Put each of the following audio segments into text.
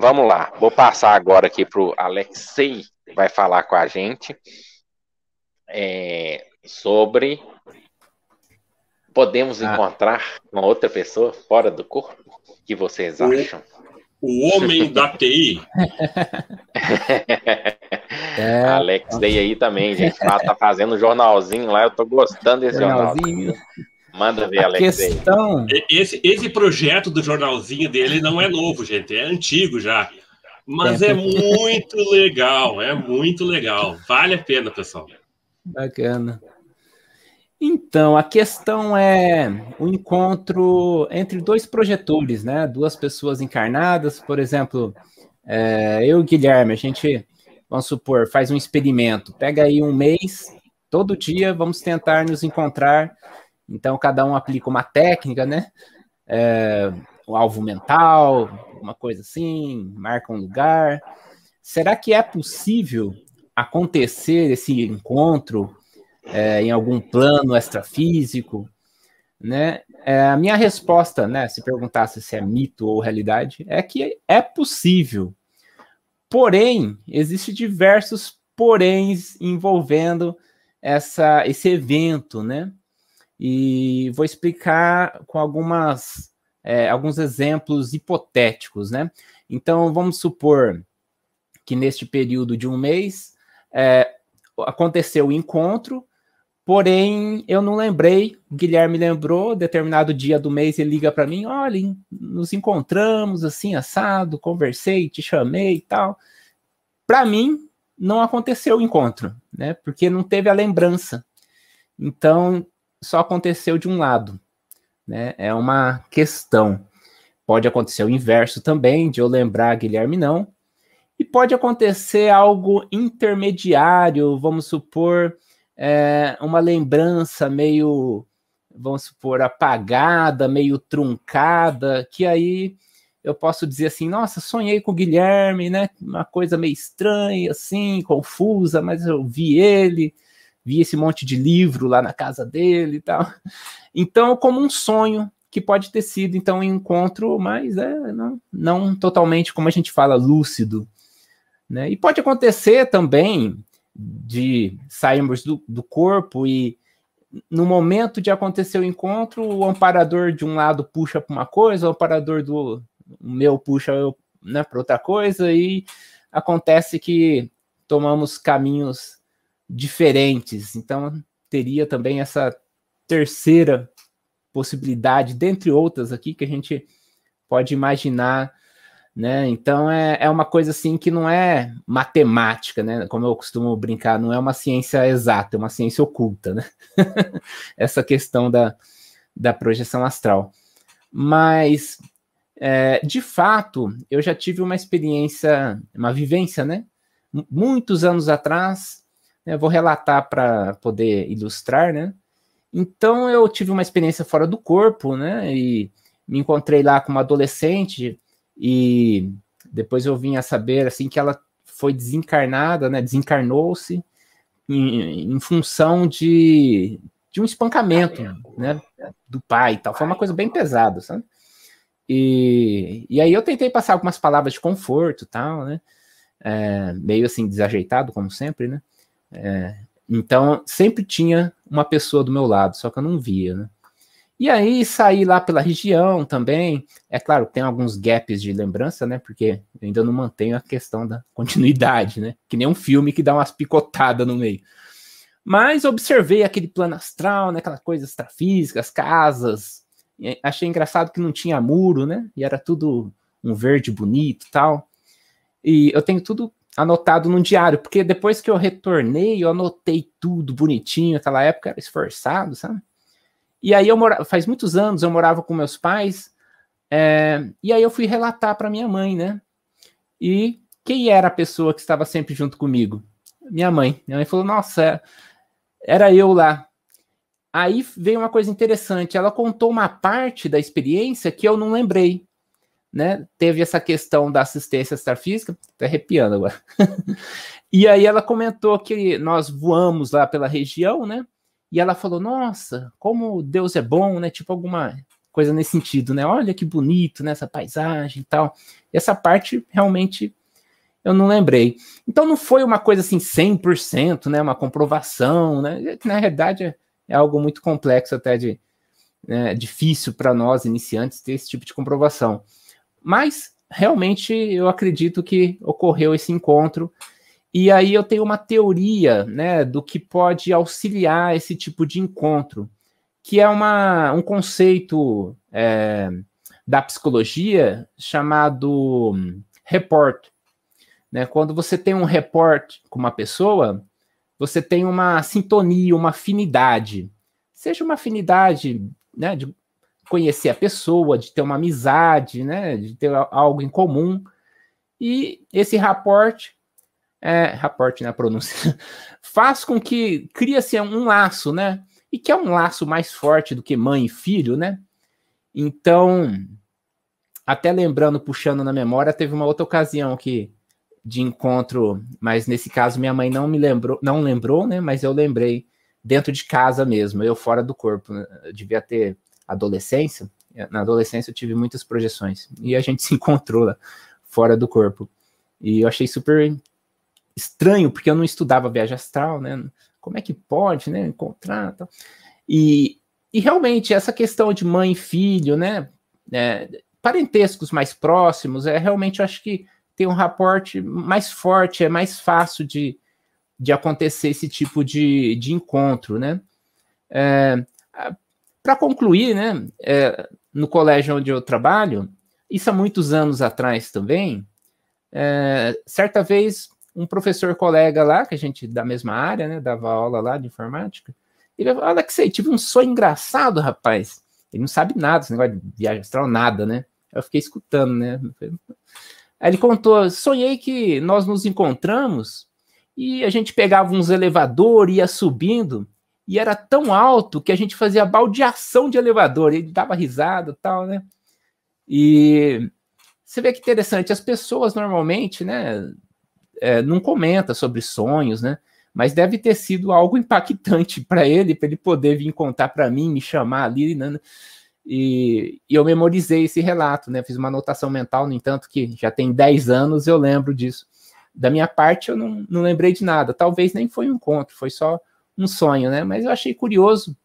Vamos lá, vou passar agora aqui para o Alexei, que vai falar com a gente é, sobre podemos ah. encontrar uma outra pessoa fora do corpo? O que vocês acham? O, homem da TI. é. Alex aí também, gente. está tá fazendo um jornalzinho lá, eu tô gostando desse jornalzinho. Jornal. Manda ver, a Alex. Questão... Esse, esse projeto do jornalzinho dele não é novo, gente, é antigo já. Mas é, muito legal, é muito legal. Vale a pena, pessoal. Bacana. Então, a questão é o encontro entre dois projetores, né? Duas pessoas encarnadas, por exemplo, é, eu e Guilherme, a gente, vamos supor, faz um experimento. Pega aí um mês, todo dia vamos tentar nos encontrar então, cada um aplica uma técnica, né? É, o alvo mental, uma coisa assim, marca um lugar. Será que é possível acontecer esse encontro é, em algum plano extrafísico? Né? É, a minha resposta, né, se perguntasse se é mito ou realidade, é que é possível. Porém, existem diversos poréns envolvendo essa, esse evento, né? e vou explicar com algumas, é, alguns exemplos hipotéticos, né? Então, vamos supor que neste período de um mês é, aconteceu o encontro, porém eu não lembrei, Guilherme lembrou, determinado dia do mês ele liga para mim, olha, nos encontramos assim, assado, conversei, te chamei e tal. Para mim, não aconteceu o encontro, né? Porque não teve a lembrança. Então, só aconteceu de um lado. Né? É uma questão. Pode acontecer o inverso também, de eu lembrar Guilherme não. E pode acontecer algo intermediário, vamos supor, é, uma lembrança meio, vamos supor, apagada, meio truncada, que aí eu posso dizer assim, nossa, sonhei com o Guilherme, né? Uma coisa meio estranha, assim, confusa, mas eu vi ele vi esse monte de livro lá na casa dele e tal. Então, como um sonho que pode ter sido então um encontro, mas é, não, não totalmente como a gente fala lúcido, né? E pode acontecer também de sairmos do, do corpo e no momento de acontecer o encontro, o amparador de um lado puxa para uma coisa, o amparador do o meu puxa né, para outra coisa e acontece que tomamos caminhos diferentes. Então, teria também essa terceira possibilidade, dentre outras aqui, que a gente pode imaginar. Né? Então, é, é uma coisa assim que não é matemática, né? como eu costumo brincar, não é uma ciência exata, é uma ciência oculta. Né? essa questão da, da projeção astral. Mas, é, de fato, eu já tive uma experiência, uma vivência, né? muitos anos atrás, né? vou relatar para poder ilustrar, né? Então eu tive uma experiência fora do corpo, né? E me encontrei lá com uma adolescente e depois eu vim a saber assim que ela foi desencarnada, né? Desencarnou-se em, em, função de, de um espancamento, né? Do pai e tal. Foi uma coisa bem pesada, sabe? E, e aí eu tentei passar algumas palavras de conforto, tal, né? É, meio assim desajeitado como sempre, né? É, então, sempre tinha uma pessoa do meu lado, só que eu não via, né? E aí saí lá pela região também. É claro, tem alguns gaps de lembrança, né? Porque eu ainda não mantenho a questão da continuidade, né? Que nem um filme que dá umas picotadas no meio. Mas observei aquele plano astral, né? Aquelas coisas extrafísicas, casas. Achei engraçado que não tinha muro, né? E era tudo um verde bonito tal. E eu tenho tudo anotado num diário, porque depois que eu retornei, eu anotei tudo bonitinho, aquela época era esforçado, sabe? E aí eu morava, faz muitos anos eu morava com meus pais, é, e aí eu fui relatar para minha mãe, né? E quem era a pessoa que estava sempre junto comigo? Minha mãe. Minha mãe falou: Nossa, era eu lá. Aí veio uma coisa interessante. Ela contou uma parte da experiência que eu não lembrei né, teve essa questão da assistência extrafísica, tá arrepiando agora. e aí ela comentou que nós voamos lá pela região, né? E ela falou: "Nossa, como Deus é bom", né? Tipo alguma coisa nesse sentido, né? Olha que bonito, né, essa paisagem e tal. essa parte realmente eu não lembrei. Então não foi uma coisa assim 100%, né, uma comprovação, né? Na realidade é, é algo muito complexo até de é, difícil para nós iniciantes ter esse tipo de comprovação. Mas realmente eu acredito que ocorreu esse encontro. E aí eu tenho uma teoria né, do que pode auxiliar esse tipo de encontro, que é uma, um conceito é, da psicologia chamado hum, report. Né? Quando você tem um report com uma pessoa, você tem uma sintonia, uma afinidade. Seja uma afinidade né, de, conhecer a pessoa, de ter uma amizade, né, de ter algo em comum. E esse raporte, é, raporte na né, pronúncia, faz com que cria-se um laço, né? E que é um laço mais forte do que mãe e filho, né? Então, até lembrando, puxando na memória, teve uma outra ocasião que de encontro, mas nesse caso minha mãe não me lembrou, não lembrou, né? Mas eu lembrei dentro de casa mesmo, eu fora do corpo, né? eu devia ter adolescência, eh, na adolescência eu tive muitas projeções e a gente se encontrou fora do corpo. E eu achei super estranho, porque eu não estudava viagem astral, né? Como é que pode, né? Encontrar tal. E, e realmente, essa questão de mãe e filho, né? É, parentescos mais próximos, é realmente, eu acho que tem um raporte mais forte, é mais fácil de, de acontecer esse tipo de, de encontro, né? É, para concluir, né, é, no colégio onde eu trabalho, isso há muitos anos atrás também, é, certa vez um professor colega lá, que a gente da mesma área, né, dava aula lá de informática, ele falou, sei, tive um sonho engraçado, rapaz. Ele não sabe nada, esse negócio de viagem astral, nada, né? Eu fiquei escutando, né? Aí ele contou, sonhei que nós nos encontramos e a gente pegava uns elevadores, ia subindo, e era tão alto que a gente fazia baldeação de elevador, ele dava risada tal, né? E você vê que interessante, as pessoas normalmente, né, é, não comenta sobre sonhos, né? Mas deve ter sido algo impactante para ele, para ele poder vir contar para mim, me chamar ali, né, né? E, e, eu memorizei esse relato, né? Fiz uma anotação mental, no entanto, que já tem 10 anos eu lembro disso. Da minha parte, eu não, não lembrei de nada. Talvez nem foi um conto, foi só um sonho, né? Mas eu achei curioso.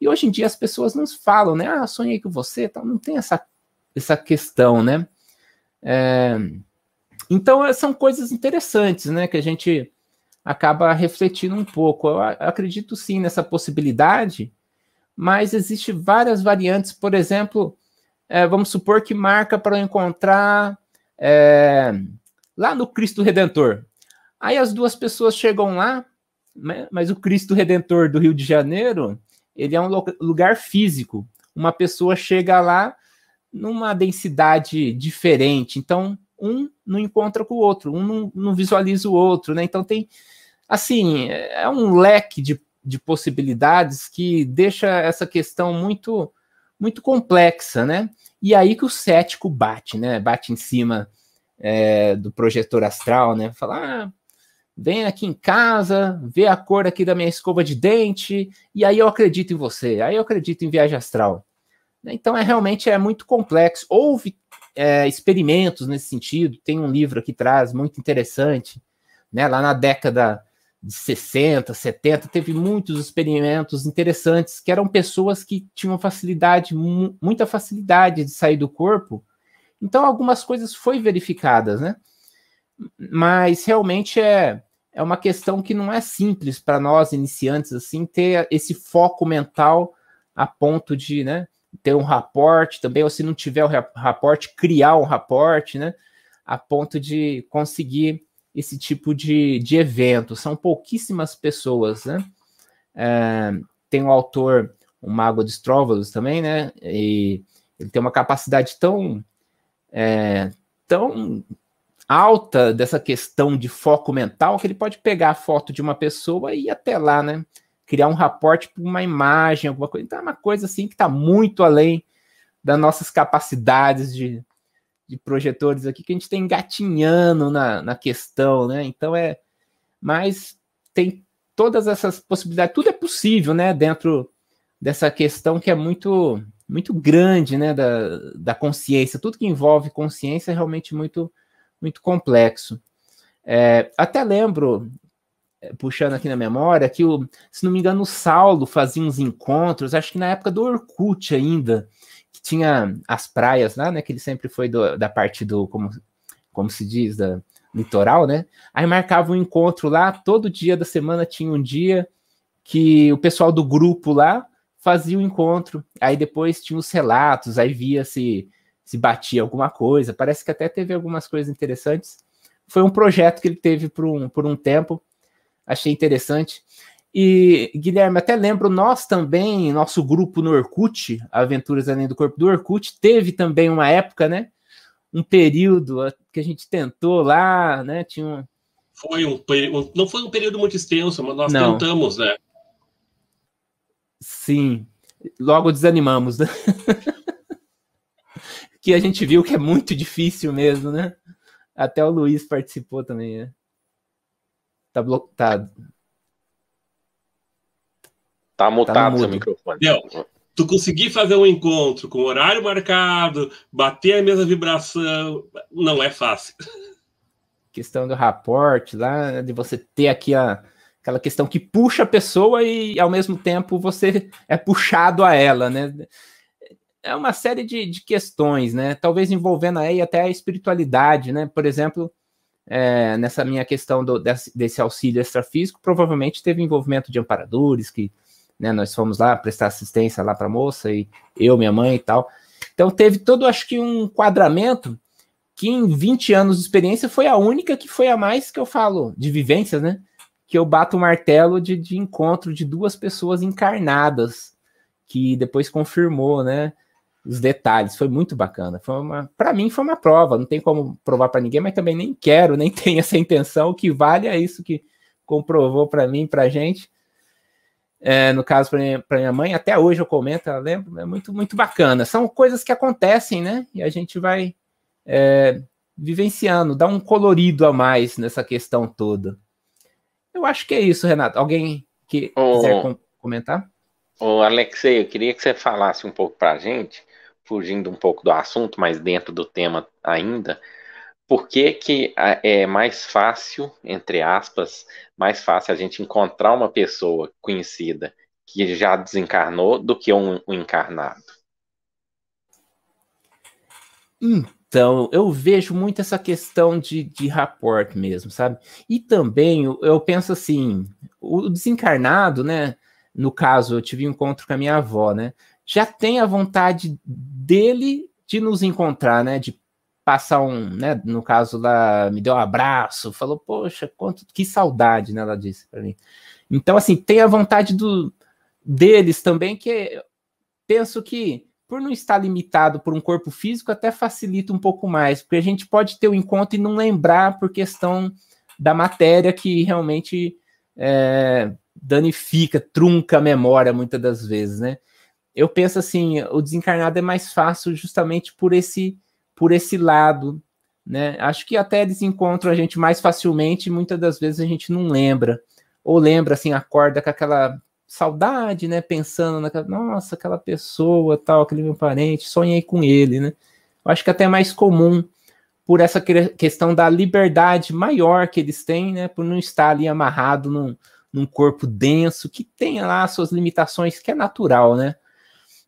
E hoje em dia as pessoas não falam, né? Ah, sonhei com você, então não tem essa, essa questão, né? É, então é, são coisas interessantes, né? Que a gente acaba refletindo um pouco. Eu acredito sim nessa possibilidade, mas existe várias variantes. Por exemplo, é, vamos supor que marca para eu encontrar é, lá no Cristo Redentor. Aí as duas pessoas chegam lá mas o Cristo Redentor do Rio de Janeiro, ele é um lugar físico. Uma pessoa chega lá numa densidade diferente. Então, um não encontra com o outro, um não, não visualiza o outro, né? Então tem assim, é um leque de, de possibilidades que deixa essa questão muito muito complexa, né? E aí que o cético bate, né? Bate em cima é, do projetor astral, né? Fala, ah, vem aqui em casa, vê a cor aqui da minha escova de dente, e aí eu acredito em você, aí eu acredito em viagem astral. Então é realmente é muito complexo. Houve é, experimentos nesse sentido, tem um livro aqui atrás muito interessante, né? Lá na década de 60, 70, teve muitos experimentos interessantes que eram pessoas que tinham facilidade, muita facilidade de sair do corpo. Então algumas coisas foi verificadas, né? Mas realmente é é uma questão que não é simples para nós iniciantes assim ter esse foco mental a ponto de, né, ter um raporte também, ou se não tiver o raporte, criar um raporte, né, a ponto de conseguir esse tipo de, de evento. São pouquíssimas pessoas, né? É, tem um autor, o Mago de Stróvalos também, né? E ele tem uma capacidade tão, é, tão alta dessa questão de foco mental que ele pode pegar a foto de uma pessoa e ir até lá, né? Criar um raporte com uma imagem, alguma coisa. Então é uma coisa assim que está muito além das nossas capacidades de, de projetores aqui, que a gente tem tá engatinhando na, na questão, né? Então é. Mas tem todas essas possibilidades, tudo é possível, né? Dentro dessa questão que é muito muito grande, né? Da, da consciência. Tudo que envolve consciência é realmente muito muito complexo. É, até lembro, é, puxando aqui na memória, que, o, se não me engano, o Saulo fazia uns encontros, acho que na época do Orkut ainda, que tinha as praias lá, né? Que ele sempre foi do, da parte do, como, como se diz, da litoral, né? Aí marcava um encontro lá, todo dia da semana tinha um dia que o pessoal do grupo lá fazia o encontro, aí depois tinha os relatos, aí via se se batia alguma coisa. Parece que até teve algumas coisas interessantes. Foi um projeto que ele teve por um, por um tempo. Achei interessante. E, Guilherme, até lembro, nós também, nosso grupo no Orkut, Aventuras Além do Corpo do Orkut, teve também uma época, né? Um período que a gente tentou lá, né? Tinha um... Foi um, um não foi um período muito extenso, mas nós não. tentamos, né? Sim. Logo desanimamos, né? que a gente viu que é muito difícil mesmo, né? Até o Luiz participou também, né? Tá bloqueado. Tá, tá, tá mutado tá seu microfone. tu conseguir fazer um encontro com horário marcado, bater a mesma vibração, não é fácil. Questão do raporte lá, de você ter aqui a, aquela questão que puxa a pessoa e ao mesmo tempo você é puxado a ela, né? é uma série de, de questões, né? Talvez envolvendo aí até a espiritualidade, né? Por exemplo, é, nessa minha questão do, desse, desse, auxílio extrafísico, provavelmente teve envolvimento de amparadores, que né, nós fomos lá prestar assistência lá para a moça, e eu, minha mãe e tal. Então teve todo, acho que, um enquadramento que em 20 anos de experiência foi a única que foi a mais que eu falo, de vivências, né? Que eu bato o martelo de, de encontro de duas pessoas encarnadas, que depois confirmou, né? os detalhes. Foi muito bacana. Foi uma, para mim foi uma prova. Não tem como provar para ninguém, mas também nem quero, nem tenho essa intenção. O que vale é isso que comprovou para mim, para gente. É, no caso para minha, minha mãe, até hoje eu comento, ela lembra, é muito muito bacana. São coisas que acontecem, né? E a gente vai é, vivenciando, dá um colorido a mais nessa questão toda. Eu acho que é isso, Renato. Alguém que oh. quiser com comentar? Ô, Alexei, eu queria que você falasse um pouco para a gente fugindo um pouco do assunto, mas dentro do tema ainda, por que, que é mais fácil, entre aspas, mais fácil a gente encontrar uma pessoa conhecida que já desencarnou do que um, um encarnado? Então, eu vejo muito essa questão de, de rapport mesmo, sabe? E também eu, eu penso assim, o desencarnado, né? No caso, eu tive um encontro com a minha avó, né? já tem a vontade dele de nos encontrar, né? De passar um, né? No caso lá, me deu um abraço, falou, poxa, quanto, que saudade, né? Ela disse para mim. Então, assim, tem a vontade do, deles também, que penso que por não estar limitado por um corpo físico, até facilita um pouco mais, porque a gente pode ter o um encontro e não lembrar por questão da matéria que realmente é, danifica, trunca a memória muitas das vezes, né? eu penso assim, o desencarnado é mais fácil justamente por esse por esse lado, né? Acho que até eles encontram a gente mais facilmente, muitas das vezes a gente não lembra, ou lembra assim, acorda com aquela saudade, né, pensando naquela, nossa, aquela pessoa, tal, aquele meu parente, sonhei com ele, né? Eu acho que é até é mais comum por essa questão da liberdade maior que eles têm, né, por não estar ali amarrado num, num corpo denso que tem lá suas limitações, que é natural, né?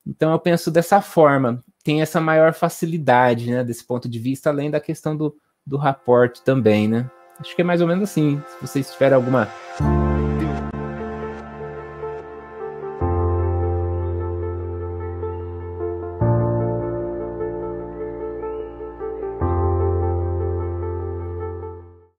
Então eu penso dessa forma, tem essa maior facilidade, né, desse ponto de vista, além da questão do, do raporte também, né? Acho que é mais ou menos assim. Se vocês tiverem alguma